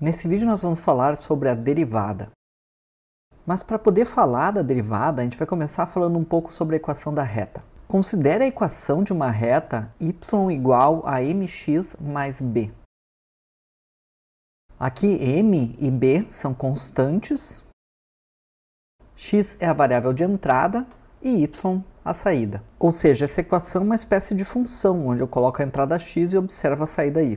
Nesse vídeo nós vamos falar sobre a derivada. Mas para poder falar da derivada, a gente vai começar falando um pouco sobre a equação da reta. Considere a equação de uma reta y igual a mx mais b. Aqui m e b são constantes, x é a variável de entrada e y a saída. Ou seja, essa equação é uma espécie de função, onde eu coloco a entrada x e observo a saída y.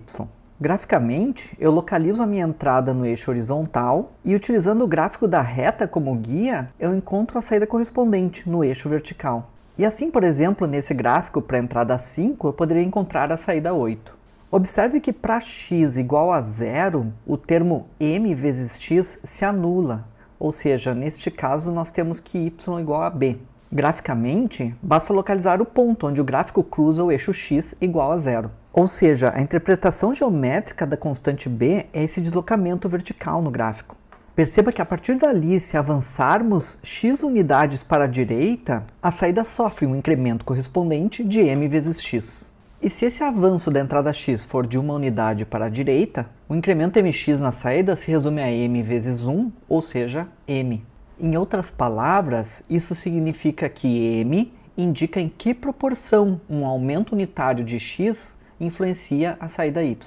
Graficamente, eu localizo a minha entrada no eixo horizontal e utilizando o gráfico da reta como guia, eu encontro a saída correspondente no eixo vertical. E assim, por exemplo, nesse gráfico para a entrada 5, eu poderia encontrar a saída 8. Observe que para x igual a zero, o termo m vezes x se anula, ou seja, neste caso nós temos que y igual a b. Graficamente, basta localizar o ponto onde o gráfico cruza o eixo x igual a zero. Ou seja, a interpretação geométrica da constante b é esse deslocamento vertical no gráfico. Perceba que a partir dali, se avançarmos x unidades para a direita, a saída sofre um incremento correspondente de m vezes x. E se esse avanço da entrada x for de uma unidade para a direita, o incremento mx na saída se resume a m vezes 1, ou seja, m. Em outras palavras, isso significa que m indica em que proporção um aumento unitário de x influencia a saída y.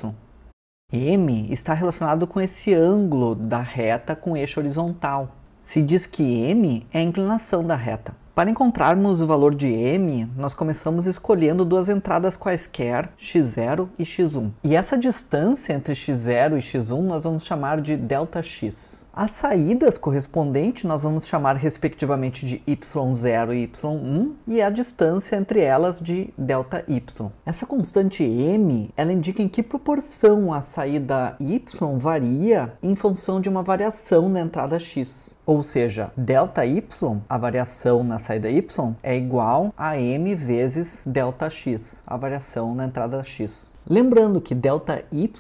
M está relacionado com esse ângulo da reta com eixo horizontal. Se diz que M é a inclinação da reta. Para encontrarmos o valor de m, nós começamos escolhendo duas entradas quaisquer, x0 e x1. E essa distância entre x0 e x1 nós vamos chamar de Δx. As saídas correspondentes nós vamos chamar respectivamente de y0 e y1 e a distância entre elas de Δy. Essa constante m, ela indica em que proporção a saída y varia em função de uma variação na entrada x. Ou seja, Δy, a variação na saída y é igual a m vezes delta x, a variação na entrada x. Lembrando que delta y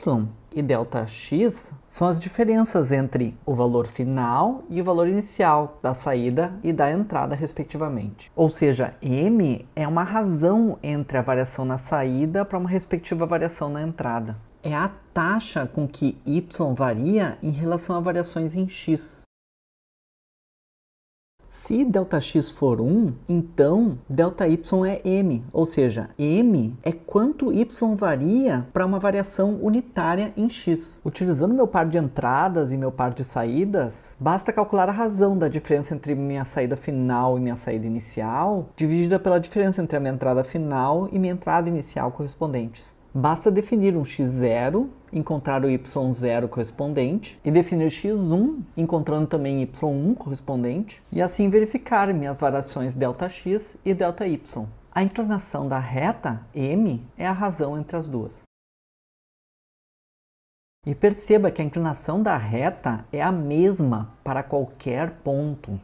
e delta x são as diferenças entre o valor final e o valor inicial da saída e da entrada, respectivamente. Ou seja, m é uma razão entre a variação na saída para uma respectiva variação na entrada. É a taxa com que y varia em relação a variações em x. Se Δx for 1, então Δy é m, ou seja, m é quanto y varia para uma variação unitária em x. Utilizando meu par de entradas e meu par de saídas, basta calcular a razão da diferença entre minha saída final e minha saída inicial, dividida pela diferença entre a minha entrada final e minha entrada inicial correspondentes. Basta definir um x0 encontrar o y0 correspondente e definir x1, encontrando também y1 correspondente, e assim verificar minhas variações delta x e delta y A inclinação da reta m é a razão entre as duas. E perceba que a inclinação da reta é a mesma para qualquer ponto.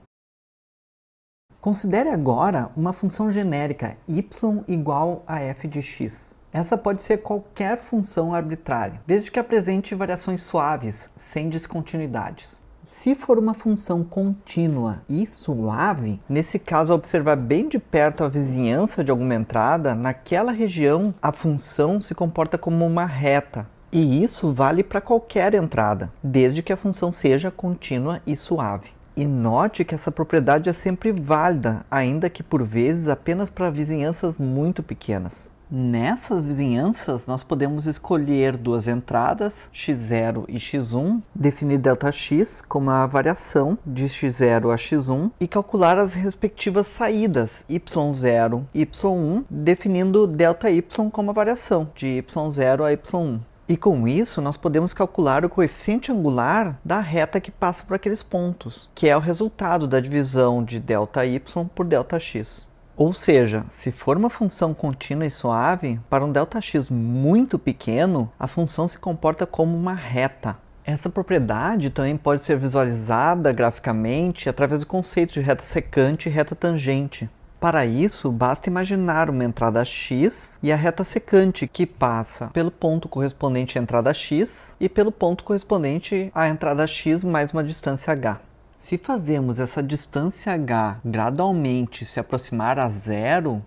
Considere agora uma função genérica y igual a f de x. Essa pode ser qualquer função arbitrária, desde que apresente variações suaves, sem descontinuidades. Se for uma função contínua e suave, nesse caso observar bem de perto a vizinhança de alguma entrada, naquela região a função se comporta como uma reta. E isso vale para qualquer entrada, desde que a função seja contínua e suave. E note que essa propriedade é sempre válida, ainda que por vezes apenas para vizinhanças muito pequenas. Nessas vizinhanças, nós podemos escolher duas entradas, x0 e x1, definir Δx como a variação de x0 a x1 e calcular as respectivas saídas y0 e y1, definindo Δy como a variação de y0 a y1. E com isso, nós podemos calcular o coeficiente angular da reta que passa por aqueles pontos, que é o resultado da divisão de Δy por Δx. Ou seja, se for uma função contínua e suave, para um Δx muito pequeno, a função se comporta como uma reta. Essa propriedade também pode ser visualizada graficamente através do conceito de reta secante e reta tangente. Para isso, basta imaginar uma entrada x e a reta secante que passa pelo ponto correspondente à entrada x e pelo ponto correspondente à entrada x mais uma distância h. Se fazemos essa distância h gradualmente se aproximar a zero,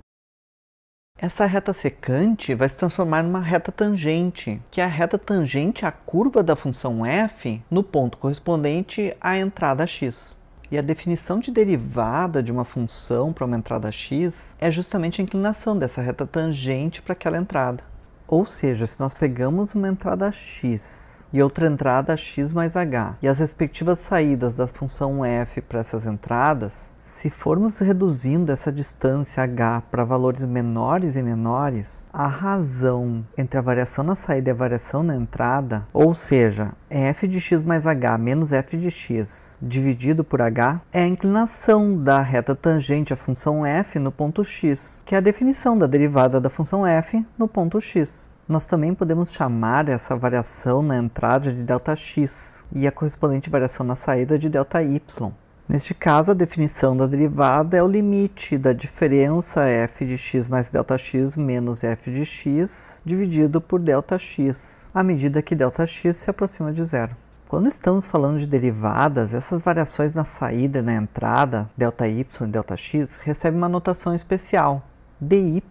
essa reta secante vai se transformar numa reta tangente, que é a reta tangente à curva da função f no ponto correspondente à entrada x. E a definição de derivada de uma função para uma entrada x é justamente a inclinação dessa reta tangente para aquela entrada. Ou seja, se nós pegamos uma entrada x e outra entrada x mais h. E as respectivas saídas da função f para essas entradas, se formos reduzindo essa distância h para valores menores e menores, a razão entre a variação na saída e a variação na entrada, ou seja, f de x mais h menos f de x dividido por h, é a inclinação da reta tangente à função f no ponto x, que é a definição da derivada da função f no ponto x. Nós também podemos chamar essa variação na entrada de Δx e a correspondente variação na saída de Δy. Neste caso, a definição da derivada é o limite da diferença f de x mais Δx menos f de x dividido por Δx, à medida que Δx se aproxima de zero. Quando estamos falando de derivadas, essas variações na saída e na entrada, Δy e Δx, recebem uma notação especial, dy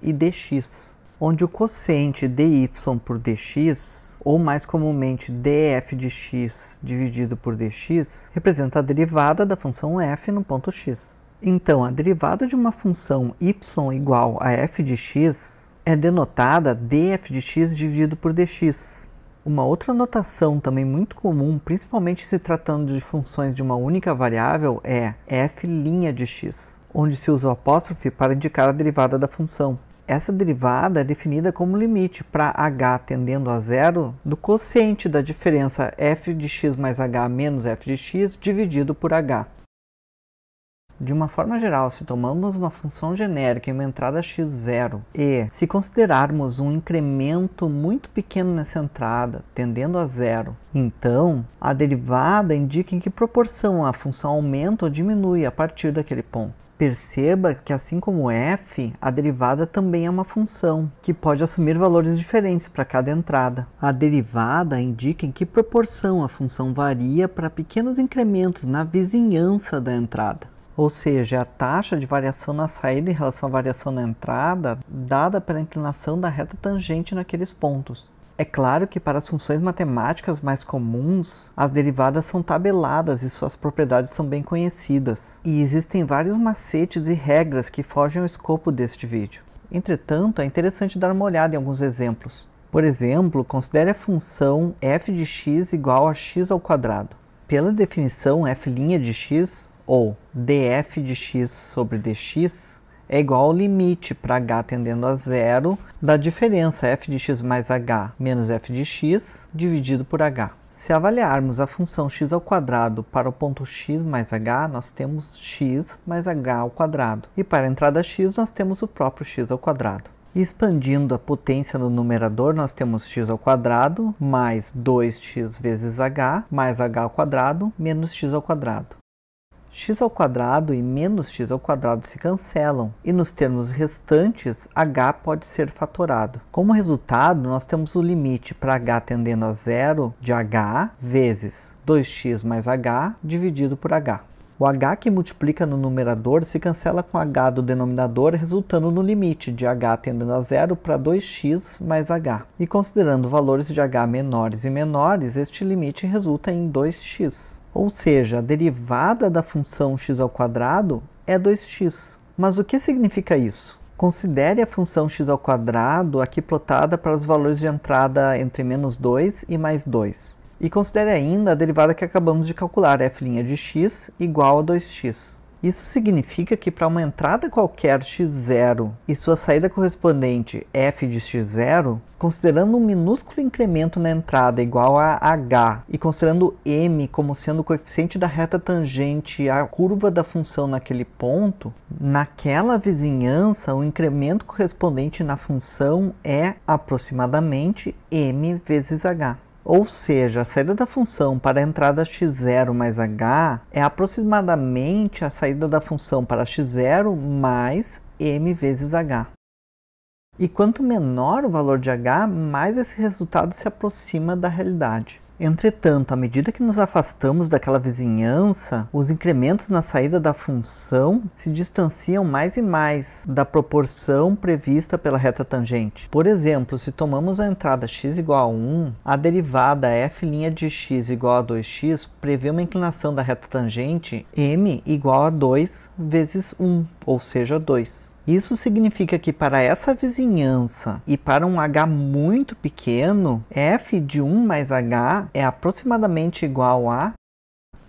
e dx onde o quociente dy por dx, ou mais comumente df de x dividido por dx, representa a derivada da função f no ponto x. Então, a derivada de uma função y igual a f de x é denotada df de x dividido por dx, uma outra notação também muito comum, principalmente se tratando de funções de uma única variável, é f' de x, onde se usa o apóstrofe para indicar a derivada da função. Essa derivada é definida como limite para h tendendo a zero do quociente da diferença f de x mais h menos f de x dividido por h. De uma forma geral, se tomamos uma função genérica em uma entrada x0 e se considerarmos um incremento muito pequeno nessa entrada, tendendo a zero, então a derivada indica em que proporção a função aumenta ou diminui a partir daquele ponto. Perceba que, assim como f, a derivada também é uma função, que pode assumir valores diferentes para cada entrada. A derivada indica em que proporção a função varia para pequenos incrementos na vizinhança da entrada ou seja, a taxa de variação na saída em relação à variação na entrada dada pela inclinação da reta tangente naqueles pontos. É claro que para as funções matemáticas mais comuns, as derivadas são tabeladas e suas propriedades são bem conhecidas. E existem vários macetes e regras que fogem ao escopo deste vídeo. Entretanto, é interessante dar uma olhada em alguns exemplos. Por exemplo, considere a função f de x igual a x ao quadrado. Pela definição f' de x, ou df de x sobre dx, é igual ao limite para h tendendo a zero da diferença f de x mais h menos f de x dividido por h. Se avaliarmos a função x ao quadrado para o ponto x mais h, nós temos x mais h ao quadrado. E para a entrada x, nós temos o próprio x ao quadrado. Expandindo a potência no numerador, nós temos x ao quadrado mais 2x vezes h mais h ao quadrado menos x ao quadrado x ao quadrado e menos x ao quadrado se cancelam e nos termos restantes h pode ser fatorado. Como resultado, nós temos o limite para h tendendo a zero de h vezes 2x mais h dividido por h. O h que multiplica no numerador se cancela com h do denominador, resultando no limite de h tendendo a zero para 2x mais h. E considerando valores de h menores e menores, este limite resulta em 2x. Ou seja, a derivada da função x ao quadrado é 2x. Mas o que significa isso? Considere a função x ao quadrado aqui plotada para os valores de entrada entre menos 2 e mais 2. E considere ainda a derivada que acabamos de calcular, f' de x igual a 2x. Isso significa que para uma entrada qualquer x0 e sua saída correspondente f de x0, considerando um minúsculo incremento na entrada igual a h e considerando m como sendo o coeficiente da reta tangente à curva da função naquele ponto, naquela vizinhança o incremento correspondente na função é aproximadamente m vezes h. Ou seja, a saída da função para a entrada x0 mais h é aproximadamente a saída da função para x0 mais m vezes h. E quanto menor o valor de h, mais esse resultado se aproxima da realidade. Entretanto, à medida que nos afastamos daquela vizinhança, os incrementos na saída da função se distanciam mais e mais da proporção prevista pela reta tangente. Por exemplo, se tomamos a entrada x igual a 1, a derivada f' de x igual a 2x prevê uma inclinação da reta tangente m igual a 2 vezes 1, ou seja, 2. Isso significa que para essa vizinhança e para um H muito pequeno, f de 1 mais H é aproximadamente igual a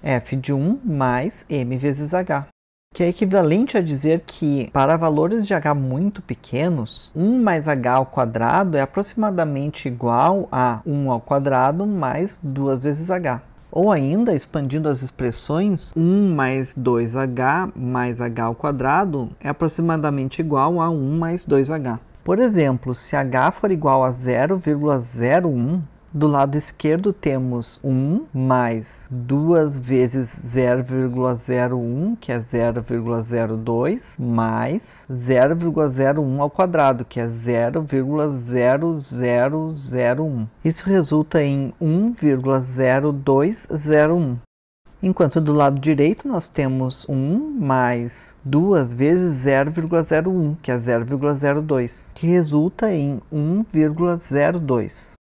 f de 1 mais m vezes H, que é equivalente a dizer que para valores de H muito pequenos, 1 mais H ao quadrado é aproximadamente igual a 1 ao quadrado mais 2 vezes H. Ou ainda, expandindo as expressões, 1 mais 2h mais h ao quadrado é aproximadamente igual a 1 mais 2h. Por exemplo, se h for igual a 0,01, do lado esquerdo temos 1 mais 2 vezes 0,01, que é 0,02, mais 0,01 ao quadrado, que é 0,0001. Isso resulta em 1,0201. Enquanto do lado direito nós temos 1 mais 2 vezes 0,01, que é 0,02, que resulta em 1,02.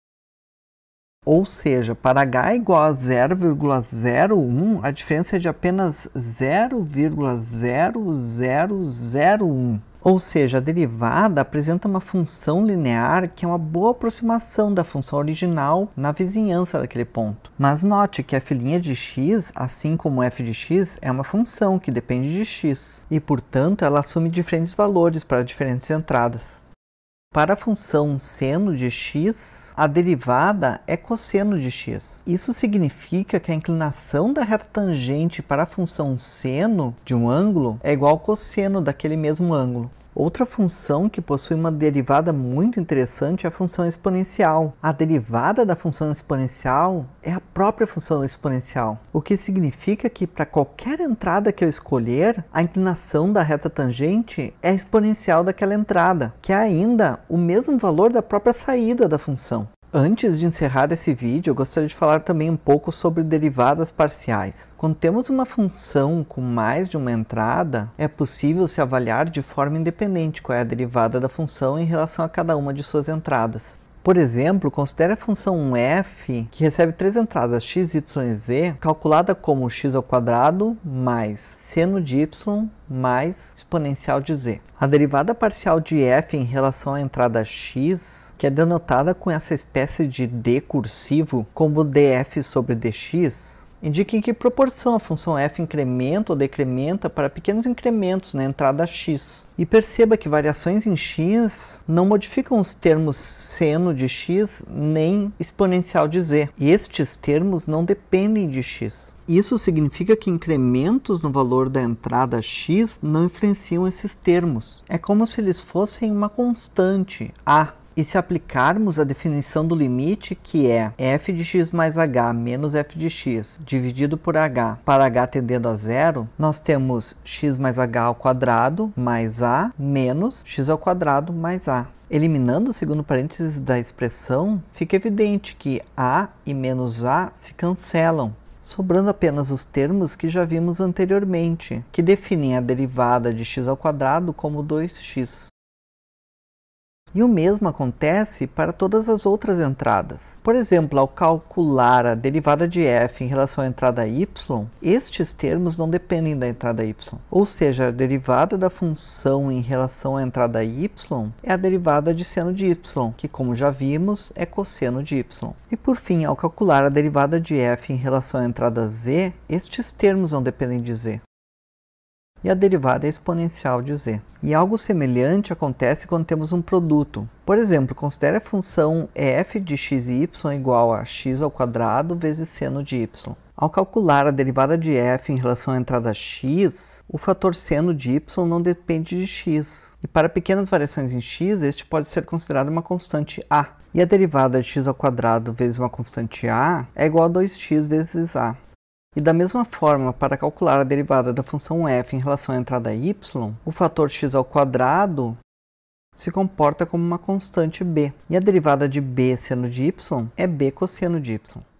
Ou seja, para H é igual a 0,01, a diferença é de apenas 0,0001. Ou seja, a derivada apresenta uma função linear que é uma boa aproximação da função original na vizinhança daquele ponto. Mas note que f' de x, assim como f de x, é uma função que depende de x e, portanto, ela assume diferentes valores para diferentes entradas. Para a função seno de x, a derivada é cosseno de x. Isso significa que a inclinação da reta tangente para a função seno de um ângulo é igual ao cosseno daquele mesmo ângulo. Outra função que possui uma derivada muito interessante é a função exponencial. A derivada da função exponencial é a própria função exponencial, o que significa que para qualquer entrada que eu escolher, a inclinação da reta tangente é exponencial daquela entrada, que é ainda o mesmo valor da própria saída da função. Antes de encerrar esse vídeo, eu gostaria de falar também um pouco sobre derivadas parciais. Quando temos uma função com mais de uma entrada, é possível se avaliar de forma independente qual é a derivada da função em relação a cada uma de suas entradas. Por exemplo, considere a função f que recebe três entradas x, y e z, calculada como x ao quadrado mais seno de y mais exponencial de z. A derivada parcial de f em relação à entrada x, que é denotada com essa espécie de d cursivo como df sobre dx, indica em que proporção a função f incrementa ou decrementa para pequenos incrementos na entrada x. E perceba que variações em x não modificam os termos seno de x nem exponencial de z. E Estes termos não dependem de x. Isso significa que incrementos no valor da entrada x não influenciam esses termos. É como se eles fossem uma constante a e se aplicarmos a definição do limite, que é f de x mais h menos f de x dividido por h para h tendendo a zero, nós temos x mais h ao quadrado mais a menos x ao quadrado mais a. Eliminando o segundo parênteses da expressão, fica evidente que a e menos a se cancelam, sobrando apenas os termos que já vimos anteriormente, que definem a derivada de x ao quadrado como 2x. E o mesmo acontece para todas as outras entradas. Por exemplo, ao calcular a derivada de f em relação à entrada y, estes termos não dependem da entrada y. Ou seja, a derivada da função em relação à entrada y é a derivada de seno de y, que como já vimos, é cosseno de y. E por fim, ao calcular a derivada de f em relação à entrada z, estes termos não dependem de z e a derivada é exponencial de z. E algo semelhante acontece quando temos um produto. Por exemplo, considere a função f de x e y igual a x ao quadrado vezes seno de y. Ao calcular a derivada de f em relação à entrada x, o fator seno de y não depende de x. E para pequenas variações em x, este pode ser considerado uma constante a. E a derivada de x ao quadrado vezes uma constante a é igual a 2x vezes a. E da mesma forma, para calcular a derivada da função f em relação à entrada y, o fator x ao quadrado se comporta como uma constante b. E a derivada de b seno de y é b cosseno de y.